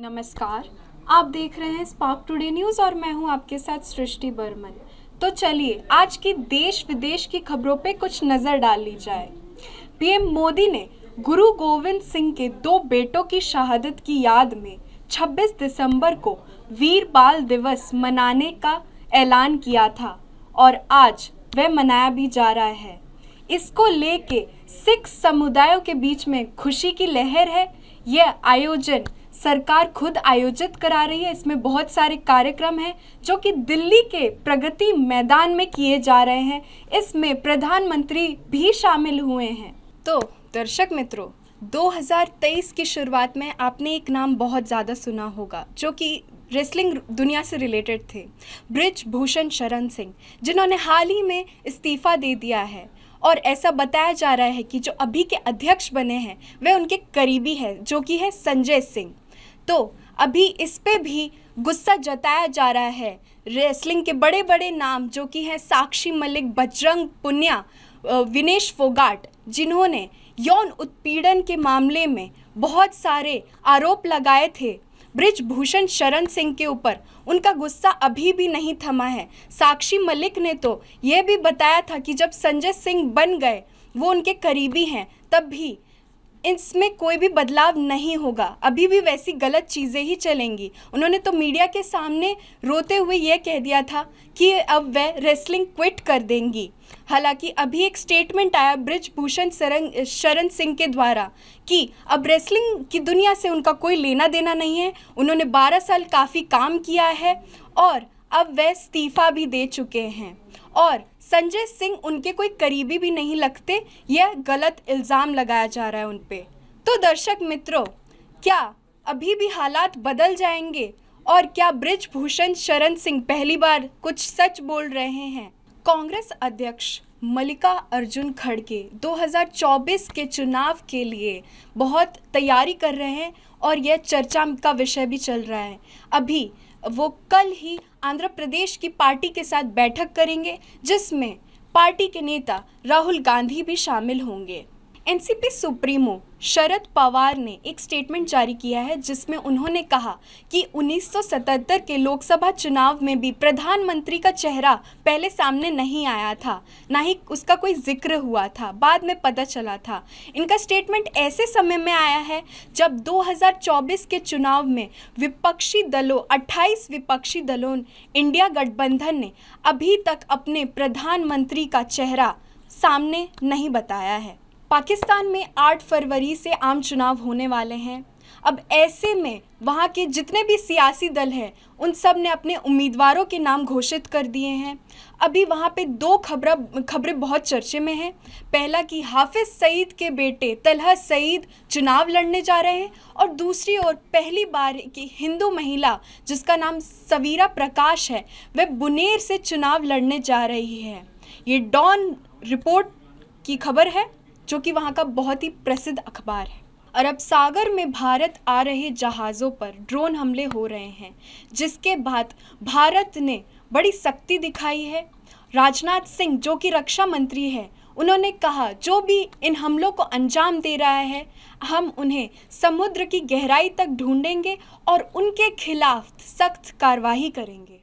नमस्कार आप देख रहे हैं स्पार्क टुडे न्यूज़ और मैं हूं आपके साथ सृष्टि बर्मन तो चलिए आज की देश विदेश की खबरों पे कुछ नज़र डाल ली जाए पीएम मोदी ने गुरु गोविंद सिंह के दो बेटों की शहादत की याद में 26 दिसंबर को वीर बाल दिवस मनाने का ऐलान किया था और आज वह मनाया भी जा रहा है इसको लेके सिख समुदायों के बीच में खुशी की लहर है यह आयोजन सरकार खुद आयोजित करा रही है इसमें बहुत सारे कार्यक्रम हैं जो कि दिल्ली के प्रगति मैदान में किए जा रहे हैं इसमें प्रधानमंत्री भी शामिल हुए हैं तो दर्शक मित्रों 2023 की शुरुआत में आपने एक नाम बहुत ज़्यादा सुना होगा जो कि रेसलिंग दुनिया से रिलेटेड थे ब्रिज भूषण शरण सिंह जिन्होंने हाल ही में इस्तीफ़ा दे दिया है और ऐसा बताया जा रहा है कि जो अभी के अध्यक्ष बने हैं वे उनके करीबी हैं जो कि है संजय सिंह तो अभी इस पे भी गुस्सा जताया जा रहा है रेसलिंग के बड़े बड़े नाम जो कि हैं साक्षी मलिक बजरंग पुनिया विनेश फोगाट जिन्होंने यौन उत्पीड़न के मामले में बहुत सारे आरोप लगाए थे ब्रिजभूषण शरण सिंह के ऊपर उनका गुस्सा अभी भी नहीं थमा है साक्षी मलिक ने तो ये भी बताया था कि जब संजय सिंह बन गए वो उनके करीबी हैं तब भी इसमें कोई भी बदलाव नहीं होगा अभी भी वैसी गलत चीज़ें ही चलेंगी उन्होंने तो मीडिया के सामने रोते हुए यह कह दिया था कि अब वह रेसलिंग क्विट कर देंगी हालांकि अभी एक स्टेटमेंट आया ब्रिज भूषण सरंग शरण सिंह के द्वारा कि अब रेसलिंग की दुनिया से उनका कोई लेना देना नहीं है उन्होंने 12 साल काफ़ी काम किया है और अब वह इस्तीफ़ा भी दे चुके हैं और संजय सिंह उनके कोई करीबी भी नहीं लगते यह गलत इल्ज़ाम लगाया जा रहा है उन पर तो दर्शक मित्रों क्या अभी भी हालात बदल जाएंगे और क्या ब्रिजभूषण शरण सिंह पहली बार कुछ सच बोल रहे हैं कांग्रेस अध्यक्ष मल्लिका अर्जुन खड़गे 2024 के चुनाव के लिए बहुत तैयारी कर रहे हैं और यह चर्चा का विषय भी चल रहा है अभी वो कल ही आंध्र प्रदेश की पार्टी के साथ बैठक करेंगे जिसमें पार्टी के नेता राहुल गांधी भी शामिल होंगे एनसीपी सुप्रीमो शरद पवार ने एक स्टेटमेंट जारी किया है जिसमें उन्होंने कहा कि 1977 के लोकसभा चुनाव में भी प्रधानमंत्री का चेहरा पहले सामने नहीं आया था ना ही उसका कोई जिक्र हुआ था बाद में पता चला था इनका स्टेटमेंट ऐसे समय में आया है जब 2024 के चुनाव में विपक्षी दलों 28 विपक्षी दलों इंडिया गठबंधन ने अभी तक अपने प्रधानमंत्री का चेहरा सामने नहीं बताया है पाकिस्तान में 8 फरवरी से आम चुनाव होने वाले हैं अब ऐसे में वहाँ के जितने भी सियासी दल हैं उन सब ने अपने उम्मीदवारों के नाम घोषित कर दिए हैं अभी वहाँ पे दो खबर खबरें बहुत चर्चे में हैं पहला कि हाफिज सईद के बेटे तलहा सईद चुनाव लड़ने जा रहे हैं और दूसरी ओर पहली बार की हिंदू महिला जिसका नाम सवीरा प्रकाश है वह बुनेर से चुनाव लड़ने जा रही है ये डॉन रिपोर्ट की खबर है जो कि वहाँ का बहुत ही प्रसिद्ध अखबार है अरब सागर में भारत आ रहे जहाज़ों पर ड्रोन हमले हो रहे हैं जिसके बाद भारत ने बड़ी सख्ती दिखाई है राजनाथ सिंह जो कि रक्षा मंत्री है उन्होंने कहा जो भी इन हमलों को अंजाम दे रहा है हम उन्हें समुद्र की गहराई तक ढूंढेंगे और उनके खिलाफ सख्त कार्रवाई करेंगे